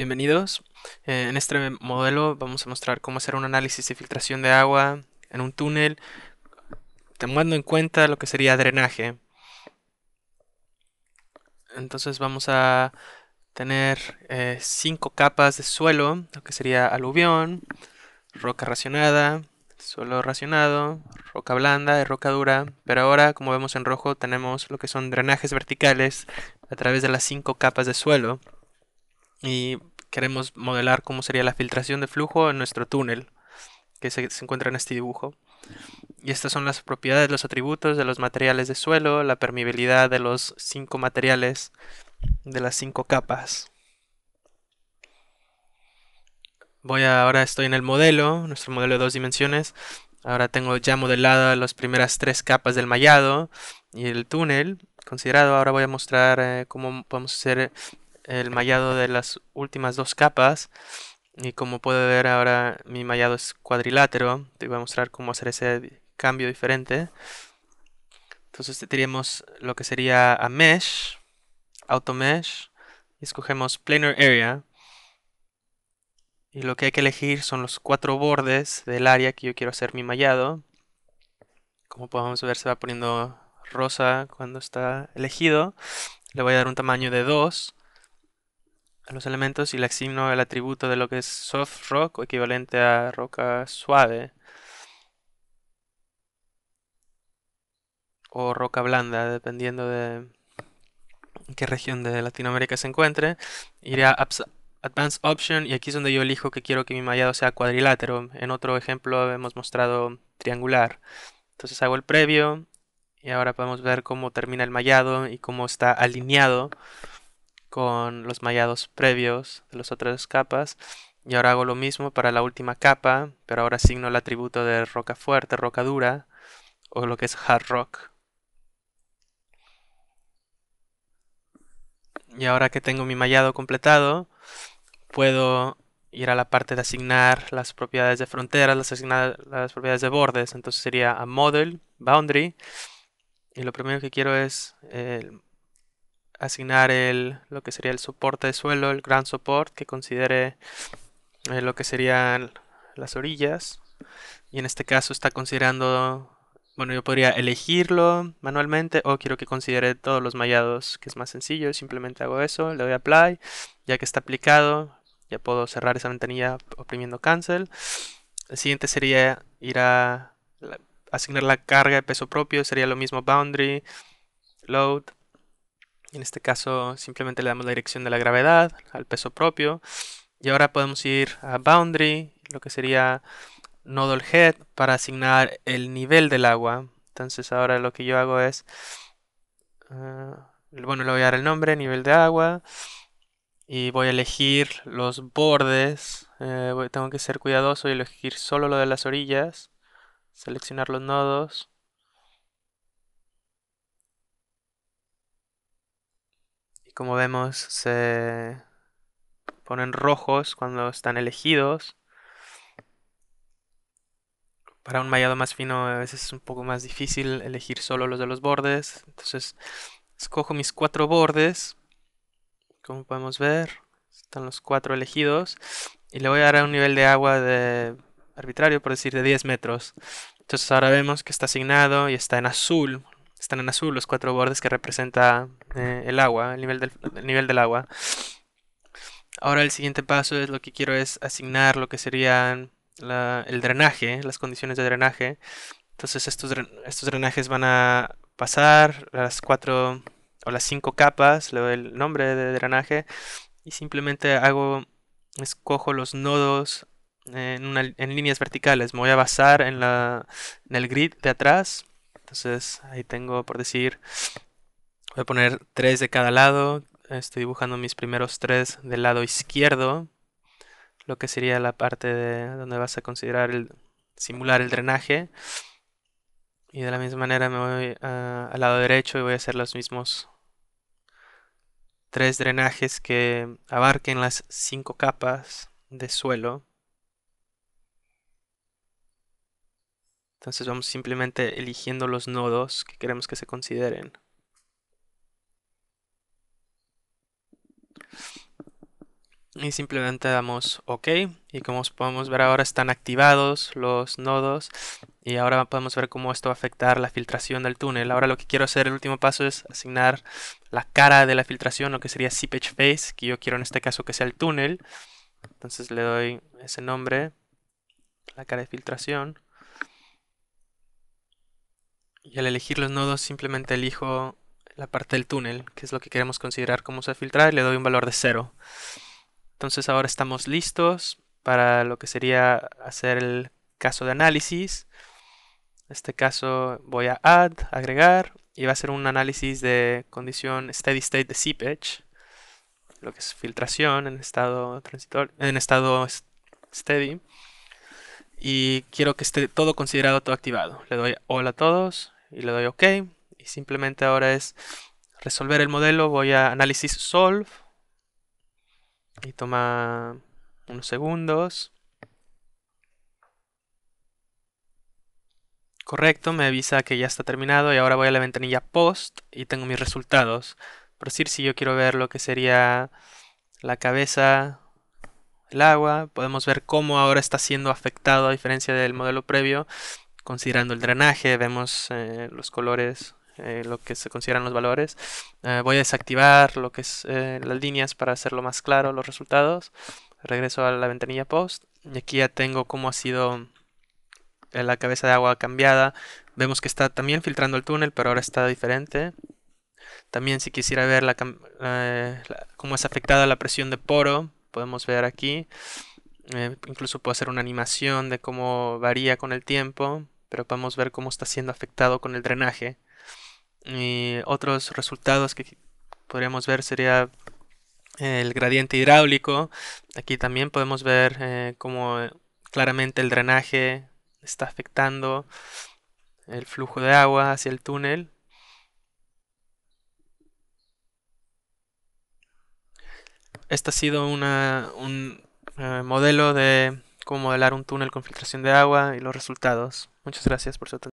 bienvenidos. Eh, en este modelo vamos a mostrar cómo hacer un análisis de filtración de agua en un túnel, tomando en cuenta lo que sería drenaje. Entonces vamos a tener eh, cinco capas de suelo, lo que sería aluvión, roca racionada, suelo racionado, roca blanda y roca dura, pero ahora como vemos en rojo tenemos lo que son drenajes verticales a través de las cinco capas de suelo y queremos modelar cómo sería la filtración de flujo en nuestro túnel que se, encuentra en este dibujo. Y estas son las propiedades, los atributos de los materiales de suelo, la permeabilidad de los cinco materiales, de las cinco capas. Voy a, ahora estoy en el modelo, nuestro modelo de dos dimensiones. Ahora tengo ya modelada las primeras tres capas del mallado y el túnel considerado. Ahora voy a mostrar eh, cómo podemos hacer el mallado de las últimas dos capas. Y como puede ver ahora mi mallado es cuadrilátero. Te voy a mostrar cómo hacer ese cambio diferente. Entonces tendríamos lo que sería a Mesh, Auto Mesh, y escogemos Planar Area. Y lo que hay que elegir son los cuatro bordes del área que yo quiero hacer mi mallado. Como podemos ver se va poniendo rosa cuando está elegido. Le voy a dar un tamaño de 2 los elementos y le asigno el atributo de lo que es soft rock o equivalente a roca suave. O roca blanda, dependiendo de qué región de Latinoamérica se encuentre. Iré a Advanced Option y aquí es donde yo elijo que quiero que mi mallado sea cuadrilátero. En otro ejemplo hemos mostrado triangular. Entonces hago el previo y ahora podemos ver cómo termina el mallado y cómo está alineado con los mallados previos de las otras capas. Y ahora hago lo mismo para la última capa, pero ahora asigno el atributo de roca fuerte, roca dura, o lo que es hard rock. Y ahora que tengo mi mallado completado, puedo ir a la parte de asignar las propiedades de fronteras, las, asignar las propiedades de bordes. Entonces sería a model, boundary. Y lo primero que quiero es el asignar el, lo que sería el soporte de suelo, el gran support, que considere eh, lo que serían las orillas. Y en este caso está considerando, bueno, yo podría elegirlo manualmente o quiero que considere todos los mallados, que es más sencillo, simplemente hago eso, le doy apply, ya que está aplicado, ya puedo cerrar esa ventanilla oprimiendo cancel. El siguiente sería ir a asignar la carga de peso propio, sería lo mismo boundary, load, en este caso simplemente le damos la dirección de la gravedad al peso propio. Y ahora podemos ir a boundary, lo que sería nodal head, para asignar el nivel del agua. Entonces ahora lo que yo hago es, ah, bueno, le voy a dar el nombre, nivel de agua. Y voy a elegir los bordes. Eh, tengo que ser cuidadoso y elegir solo lo de las orillas. Seleccionar los nodos. Y como vemos, se ponen rojos cuando están elegidos. Para un mallado más fino a veces es un poco más difícil elegir solo los de los bordes. Entonces escojo mis cuatro bordes. Como podemos ver, están los cuatro elegidos. Y le voy a dar un nivel de agua de arbitrario, por decir, de 10 metros. Entonces ahora vemos que está asignado y está en azul están en azul los cuatro bordes que representa eh, el agua, el nivel, del, nivel del agua. Ahora el siguiente paso es lo que quiero es asignar lo que serían el drenaje, las condiciones de drenaje. Entonces estos, estos drenajes van a pasar las cuatro o las cinco capas, le doy el nombre de drenaje y simplemente hago, escojo los nodos eh, en, en líneas verticales. Me voy a basar en, la, en el grid de atrás entonces ahí tengo por decir, voy a poner tres de cada lado. Estoy dibujando mis primeros tres del lado izquierdo, lo que sería la parte de donde vas a considerar simular el drenaje. Y de la misma manera me voy al lado derecho y voy a hacer los mismos tres drenajes que abarquen las cinco capas de suelo. Entonces vamos simplemente eligiendo los nodos que queremos que se consideren. Y simplemente damos OK. Y como podemos ver ahora están activados los nodos. Y ahora podemos ver cómo esto va a afectar la filtración del túnel. Ahora lo que quiero hacer, el último paso, es asignar la cara de la filtración, lo que sería seepage face, que yo quiero en este caso que sea el túnel. Entonces le doy ese nombre, la cara de filtración. Y al elegir los nodos simplemente elijo la parte del túnel, que es lo que queremos considerar como se filtra y le doy un valor de cero. Entonces ahora estamos listos para lo que sería hacer el caso de análisis. En este caso voy a add, agregar, y va a ser un análisis de condición steady state de seepage, lo que es filtración en estado, transitorio, en estado steady y quiero que esté todo considerado, todo activado. Le doy hola a todos y le doy OK. Y simplemente ahora es resolver el modelo. Voy a análisis solve. Y toma unos segundos. Correcto, me avisa que ya está terminado y ahora voy a la ventanilla post y tengo mis resultados. Por decir, si yo quiero ver lo que sería la cabeza el agua, podemos ver cómo ahora está siendo afectado a diferencia del modelo previo, considerando el drenaje, vemos eh, los colores, eh, lo que se consideran los valores. Eh, voy a desactivar lo que es las líneas para hacerlo más claro los resultados. Regreso a la ventanilla post y aquí ya tengo cómo ha sido la cabeza de agua cambiada. Vemos que está también filtrando el túnel, pero ahora está diferente. También si quisiera ver cómo es afectada la presión de poro, podemos ver aquí. Eh, incluso puedo hacer una animación de cómo varía con el tiempo, pero podemos ver cómo está siendo afectado con el drenaje. Y otros resultados que podríamos ver sería el gradiente hidráulico. Aquí también podemos ver eh, cómo eh, claramente el drenaje está afectando el flujo de agua hacia el túnel este ha sido un eh, modelo de cómo modelar un túnel con filtración de agua y los resultados. Muchas gracias por su atención.